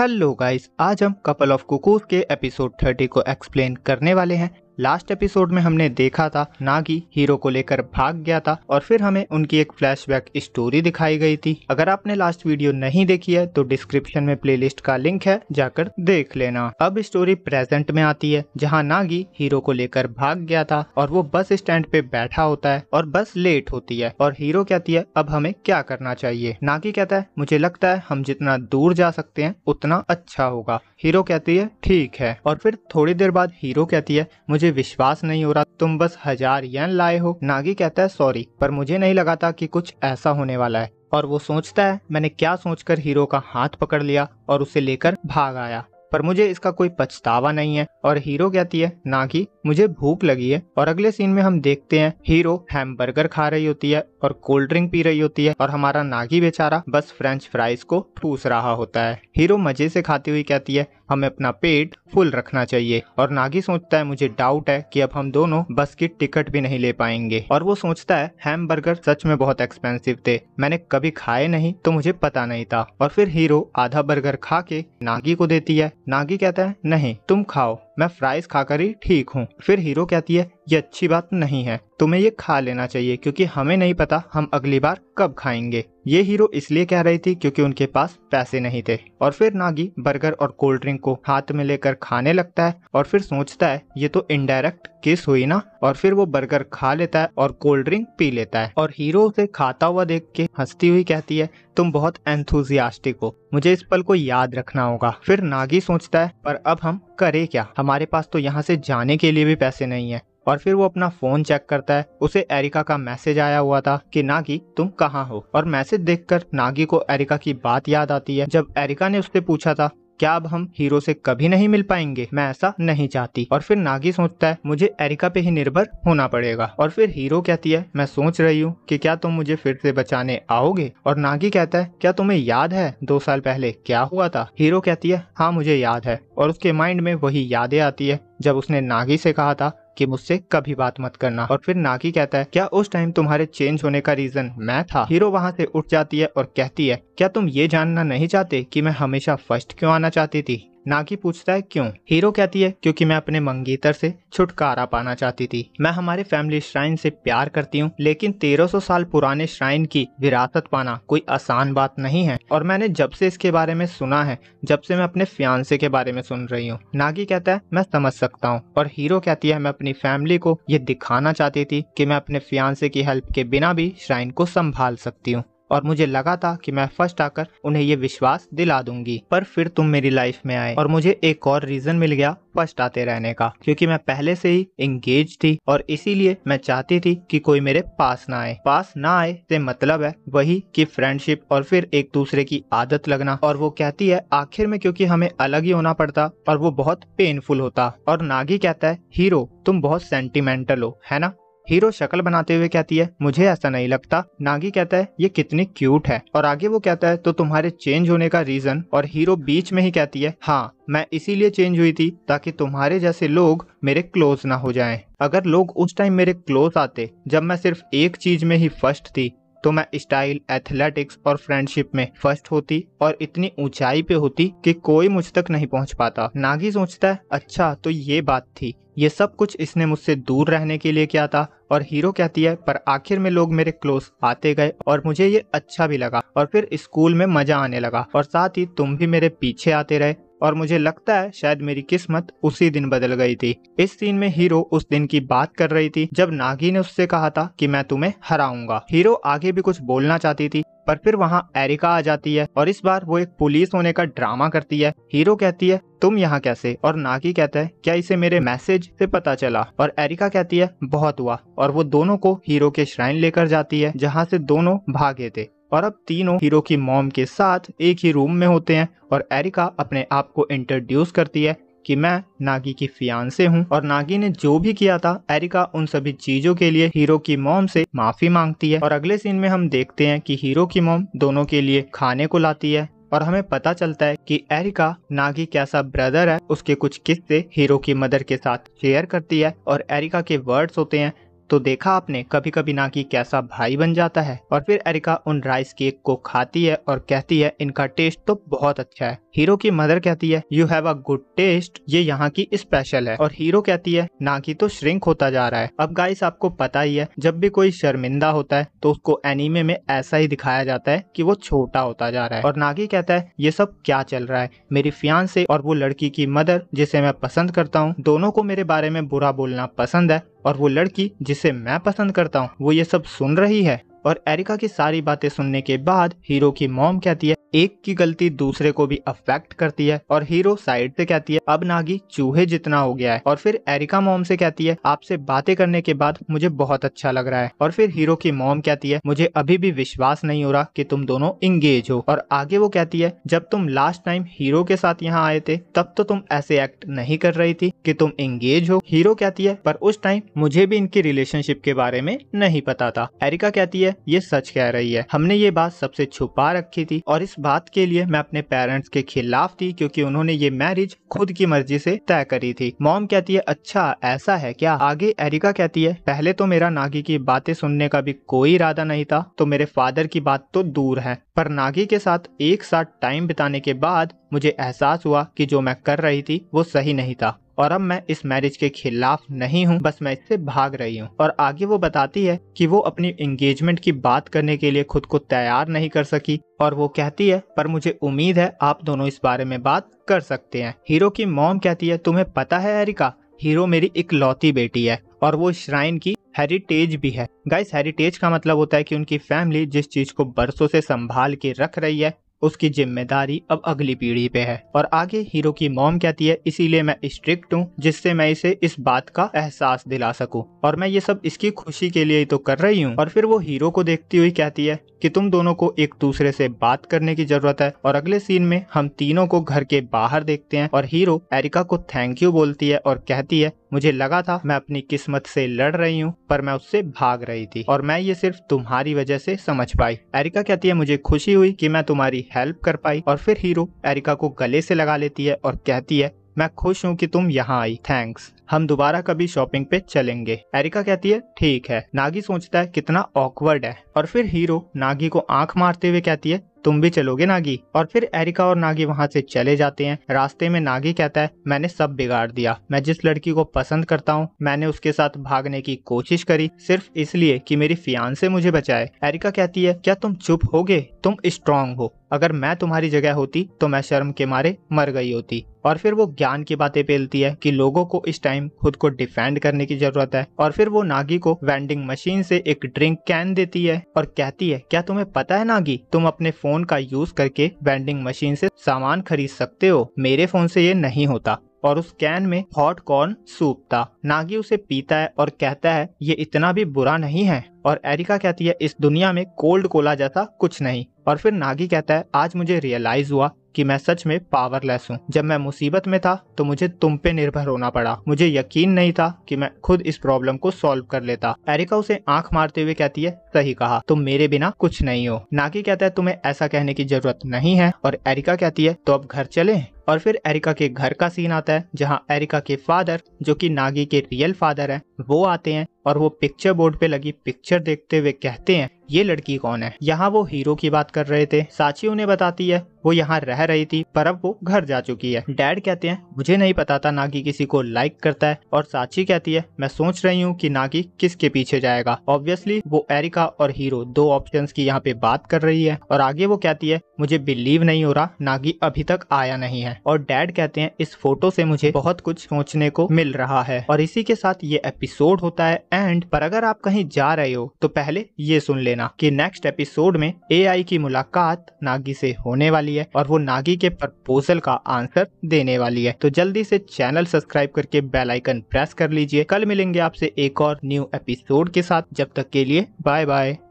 Hello guys आज हम couple of cuckoos के एपिसोड 30 को एक्सप्लेन करने वाले हैं लास्ट एपिसोड में हमने देखा था नागी हीरो को लेकर भाग गया था और फिर हमें उनकी एक फ्लैशबैक स्टोरी दिखाई गई थी अगर आपने लास्ट वीडियो नहीं देखी है तो डिस्क्रिप्शन में प्लेलिस्ट का लिंक है जाकर देख लेना अब स्टोरी प्रेजेंट में आती है जहाँ नागी हीरो को लेकर भाग गया था और वो बस स्टैंड पे बैठा होता है और बस लेट होती है और हीरो कहती है अब हमें क्या करना चाहिए नागी कहता है मुझे लगता है हम जितना दूर जा सकते हैं उतना अच्छा होगा हीरो कहती है ठीक है और फिर थोड़ी देर बाद हीरो कहती है मुझे मुझे विश्वास नहीं हो रहा तुम बस हजार यन लाए हो नागी कहता है सॉरी पर मुझे नहीं लगा था कि कुछ ऐसा होने वाला है और वो सोचता है मैंने क्या सोचकर हीरो का हाथ पकड़ लिया और उसे लेकर भाग आया पर मुझे इसका कोई पछतावा नहीं है और हीरो कहती है ना कि मुझे भूख लगी है और अगले सीन में हम देखते हैं हीरो हैमबर्गर खा रही होती है और कोल्ड ड्रिंक पी रही होती है और हमारा नागी बेचारा बस फ्रेंच फ्राइज को ठूस रहा होता है हीरो मजे से खाती हुई कहती है हमें अपना पेट फुल रखना चाहिए और नागी सोचता है मुझे डाउट है कि अब हम दोनों बस की टिकट भी नहीं ले पाएंगे और वो सोचता है हैमबर्गर सच में बहुत एक्सपेंसिव थे मैंने कभी खाए नहीं तो मुझे पता नहीं था और फिर हीरो आधा बर्गर खा के नागी को देती है नागी कहता है नहीं तुम खाओ मैं फ्राइज खाकर ही ठीक हूँ फिर हीरो कहती है ये अच्छी बात नहीं है तुम्हें ये खा लेना चाहिए क्योंकि हमें नहीं पता हम अगली बार कब खाएंगे ये हीरो इसलिए कह रही थी क्योंकि उनके पास पैसे नहीं थे और फिर नागी बर्गर और कोल्ड ड्रिंक को हाथ में लेकर खाने लगता है और फिर सोचता है ये तो इनडायरेक्ट किस हुई ना और फिर वो बर्गर खा लेता है और कोल्ड ड्रिंक पी लेता है और हीरो उसे खाता हुआ देख के हंसती हुई कहती है तुम बहुत एंथुजियास्टिक हो मुझे इस पल को याद रखना होगा फिर नागी सोचता है पर अब हम करे क्या हमारे पास तो यहाँ से जाने के लिए भी पैसे नहीं है और फिर वो अपना फोन चेक करता है उसे एरिका का मैसेज आया हुआ था कि नागी तुम कहाँ हो और मैसेज देखकर नागी को एरिका की बात याद आती है जब एरिका ने उससे पूछा था क्या अब हम हीरो से कभी नहीं मिल पाएंगे मैं ऐसा नहीं चाहती और फिर नागी सोचता है मुझे एरिका पे ही निर्भर होना पड़ेगा और फिर हीरो कहती है मैं सोच रही हूँ कि क्या तुम मुझे फिर से बचाने आओगे और नागी कहता है क्या तुम्हें याद है दो साल पहले क्या हुआ था हीरो कहती है हाँ मुझे याद है और उसके माइंड में वही यादें आती है जब उसने नागी से कहा था कि मुझसे कभी बात मत करना और फिर नागी कहता है क्या उस टाइम तुम्हारे चेंज होने का रीजन मैं था हीरो वहाँ से उठ जाती है और कहती है क्या तुम ये जानना नहीं चाहते कि मैं हमेशा फर्स्ट क्यों आना चाहती थी नागी पूछता है क्यों हीरो कहती है क्योंकि मैं अपने मंगेतर से छुटकारा पाना चाहती थी मैं हमारे फैमिली श्राइन से प्यार करती हूँ लेकिन 1300 साल पुराने श्राइन की विरासत पाना कोई आसान बात नहीं है और मैंने जब से इसके बारे में सुना है जब से मैं अपने फ्यांसे के बारे में सुन रही हूँ नागी कहता है मैं समझ सकता हूँ और हीरो कहती है मैं अपनी फैमिली को ये दिखाना चाहती थी की मैं अपने फ्यांसे की हेल्प के बिना भी श्राइन को संभाल सकती हूँ और मुझे लगा था कि मैं फर्स्ट आकर उन्हें ये विश्वास दिला दूंगी पर फिर तुम मेरी लाइफ में आए और मुझे एक और रीजन मिल गया फर्स्ट आते रहने का क्योंकि मैं पहले से ही इंगेज थी और इसीलिए मैं चाहती थी कि कोई मेरे पास ना आए पास ना आए से मतलब है वही कि फ्रेंडशिप और फिर एक दूसरे की आदत लगना और वो कहती है आखिर में क्योंकि हमें अलग ही होना पड़ता और वो बहुत पेनफुल होता और नागी कहता है हीरो तुम बहुत सेंटिमेंटल हो है ना हीरो शक्ल बनाते हुए कहती है मुझे ऐसा नहीं लगता नागी कहता है ये कितनी क्यूट है और आगे वो कहता है तो तुम्हारे चेंज होने का रीजन और हीरो बीच में ही कहती है हाँ मैं इसीलिए चेंज हुई थी ताकि तुम्हारे जैसे लोग मेरे क्लोज ना हो जाएं। अगर लोग उस टाइम मेरे क्लोज आते जब मैं सिर्फ एक चीज में ही फर्स्ट थी तो मैं स्टाइल एथलेटिक्स और फ्रेंडशिप में फर्स्ट होती और इतनी ऊंचाई पे होती कि कोई मुझ तक नहीं पहुंच पाता नागी सोचता है अच्छा तो ये बात थी ये सब कुछ इसने मुझसे दूर रहने के लिए किया था और हीरो कहती है पर आखिर में लोग मेरे क्लोज आते गए और मुझे ये अच्छा भी लगा और फिर स्कूल में मजा आने लगा और साथ ही तुम भी मेरे पीछे आते रहे और मुझे लगता है शायद मेरी किस्मत उसी दिन बदल गई थी इस सीन में हीरो उस दिन की बात कर रही थी जब नागी ने उससे कहा था कि मैं तुम्हें हराऊंगा हीरो आगे भी कुछ बोलना चाहती थी पर फिर वहाँ एरिका आ जाती है और इस बार वो एक पुलिस होने का ड्रामा करती है हीरो कहती है तुम यहाँ कैसे और नाकी कहता है क्या इसे मेरे मैसेज से पता चला और एरिका कहती है बहुत हुआ और वो दोनों को हीरो के श्राइन लेकर जाती है जहाँ से दोनों भागे थे और अब तीनों हीरो की मॉम के साथ एक ही रूम में होते हैं और एरिका अपने आप को इंट्रोड्यूस करती है कि मैं नागी की फियान से हूँ और नागी ने जो भी किया था एरिका उन सभी चीजों के लिए हीरो की मोम से माफी मांगती है और अगले सीन में हम देखते हैं कि हीरो की मोम दोनों के लिए खाने को लाती है और हमें पता चलता है कि एरिका नागी कैसा ब्रदर है उसके कुछ किस्से हीरो की मदर के साथ शेयर करती है और एरिका के वर्ड्स होते हैं तो देखा आपने कभी कभी ना कि कैसा भाई बन जाता है और फिर एरिका उन राइस केक को खाती है और कहती है इनका टेस्ट तो बहुत अच्छा है हीरो की मदर कहती है you have a good taste ये यहाँ की स्पेशल है और हीरो कहती है नाकी तो श्रिंक होता जा रहा है अब गाइस आपको पता ही है जब भी कोई शर्मिंदा होता है तो उसको एनिमे में ऐसा ही दिखाया जाता है की वो छोटा होता जा रहा है और नागी कहता है ये सब क्या चल रहा है मेरी फ्यान से और वो लड़की की मदर जिसे मैं पसंद करता हूँ दोनों को मेरे बारे में बुरा बोलना पसंद है और वो लड़की जिसे मैं पसंद करता हूँ वो ये सब सुन रही है और एरिका की सारी बातें सुनने के बाद हीरो की मॉम कहती है एक की गलती दूसरे को भी अफेक्ट करती है और हीरो साइड से कहती है अब नागी चूहे जितना हो गया है और फिर एरिका मोम से कहती है आपसे बातें करने के बाद मुझे बहुत अच्छा लग रहा है और फिर हीरो की मोम कहती है मुझे अभी भी विश्वास नहीं हो रहा कि तुम दोनों इंगेज हो और आगे वो कहती है जब तुम लास्ट टाइम हीरो के साथ यहाँ आए थे तब तो तुम ऐसे एक्ट नहीं कर रही थी की तुम इंगेज हो हीरो कहती है पर उस टाइम मुझे भी इनकी रिलेशनशिप के बारे में नहीं पता था एरिका कहती है ये सच कह रही है हमने ये बात सबसे छुपा रखी थी और इस बात के लिए मैं अपने पेरेंट्स के खिलाफ थी क्योंकि उन्होंने ये मैरिज खुद की मर्जी से तय करी थी मॉम कहती है अच्छा ऐसा है क्या आगे एरिका कहती है पहले तो मेरा नागी की बातें सुनने का भी कोई इरादा नहीं था तो मेरे फादर की बात तो दूर है पर नागी के साथ एक साथ टाइम बिताने के बाद मुझे एहसास हुआ कि जो मैं कर रही थी वो सही नहीं था और अब मैं इस मैरिज के खिलाफ नहीं हूँ बस मैं इससे भाग रही हूँ और आगे वो बताती है कि वो अपनी एंगेजमेंट की बात करने के लिए खुद को तैयार नहीं कर सकी और वो कहती है पर मुझे उम्मीद है आप दोनों इस बारे में बात कर सकते हैं हीरो की मॉम कहती है तुम्हें पता है एरिका हीरो मेरी इकलौती बेटी है और वो श्राइन की हेरिटेज भी है गाइस हेरिटेज का मतलब होता है कि उनकी फैमिली जिस चीज को बरसों से संभाल के रख रही है उसकी जिम्मेदारी अब अगली पीढ़ी पे है और आगे हीरो की मोम कहती है इसीलिए मैं स्ट्रिक्ट हूँ जिससे मैं इसे इस बात का एहसास दिला सकूँ और मैं ये सब इसकी खुशी के लिए ही तो कर रही हूँ और फिर वो हीरो को देखती हुई कहती है कि तुम दोनों को एक दूसरे से बात करने की जरूरत है और अगले सीन में हम तीनों को घर के बाहर देखते हैं और हीरो एरिका को थैंक यू बोलती है और कहती है मुझे लगा था मैं अपनी किस्मत से लड़ रही हूँ पर मैं उससे भाग रही थी और मैं ये सिर्फ तुम्हारी वजह से समझ पाई एरिका कहती है मुझे खुशी हुई कि मैं तुम्हारी हेल्प कर पाई और फिर हीरो एरिका को गले से लगा लेती है और कहती है मैं खुश हूँ कि तुम यहाँ आई थैंक्स हम दोबारा कभी शॉपिंग पे चलेंगे एरिका कहती है ठीक है नागी सोचता है कितना ऑकवर्ड है और फिर हीरो नागी को आंख मारते हुए कहती है तुम भी चलोगे नागी और फिर एरिका और नागी वहाँ से चले जाते हैं रास्ते में नागी कहता है मैंने सब बिगाड़ दिया मैं जिस लड़की को पसंद करता हूँ मैंने उसके साथ भागने की कोशिश करी सिर्फ इसलिए कि मेरी फियान से मुझे बचाए एरिका कहती है क्या तुम चुप गए तुम स्ट्रांग हो अगर मैं तुम्हारी जगह होती तो मैं शर्म के मारे मर गई होती और फिर वो ज्ञान की बातें पेलती है कि लोगों को इस टाइम खुद को डिफेंड करने की जरूरत है और फिर वो नागी को वेंडिंग मशीन से एक ड्रिंक कैन देती है और कहती है क्या तुम्हें पता है नागी तुम अपने फोन फोन का यूज करके वेंडिंग मशीन से सामान खरीद सकते हो मेरे फोन से ये नहीं होता और उस कैन में हॉट कॉर्न सूप था नागी उसे पीता है और कहता है ये इतना भी बुरा नहीं है और एरिका कहती है इस दुनिया में कोल्ड कोला जैसा कुछ नहीं और फिर नागी कहता है आज मुझे रियलाइज हुआ कि मैं सच में पावरलेस हूँ जब मैं मुसीबत में था तो मुझे तुम पे निर्भर होना पड़ा मुझे यकीन नहीं था कि मैं खुद इस प्रॉब्लम को सॉल्व कर लेता एरिका उसे आंख मारते हुए कहती है सही कहा तुम मेरे बिना कुछ नहीं हो नागी कहता है तुम्हें ऐसा कहने की जरूरत नहीं है और एरिका कहती है तो अब घर चले और फिर एरिका के घर का सीन आता है जहाँ एरिका के फादर जो कि नागी के रियल फादर हैं वो आते हैं और वो पिक्चर बोर्ड पे लगी पिक्चर देखते हुए कहते हैं ये लड़की कौन है यहाँ वो हीरो की बात कर रहे थे साची उन्हें बताती है वो यहाँ रह रही थी पर अब वो घर जा चुकी है डैड कहते हैं मुझे नहीं पता था नागी किसी को लाइक करता है और साची कहती है मैं सोच रही हूँ कि नागी किसके पीछे जाएगा ऑब्वियसली वो एरिका और हीरो दो ऑप्शन की यहाँ पे बात कर रही है और आगे वो कहती है मुझे बिलीव नहीं हो रहा नागी अभी तक आया नहीं है और डैड कहते हैं इस फोटो से मुझे बहुत कुछ सोचने को मिल रहा है और इसी के साथ ये एपिसोड होता है एंड पर अगर आप कहीं जा रहे हो तो पहले ये सुन लेना की नेक्स्ट एपिसोड में ए की मुलाकात नागी से होने वाली वाली है और वो नागी के प्रपोजल का आंसर देने वाली है तो जल्दी से चैनल सब्सक्राइब करके बेलाइकन प्रेस कर लीजिए कल मिलेंगे आपसे एक और न्यू एपिसोड के साथ जब तक के लिए बाय बाय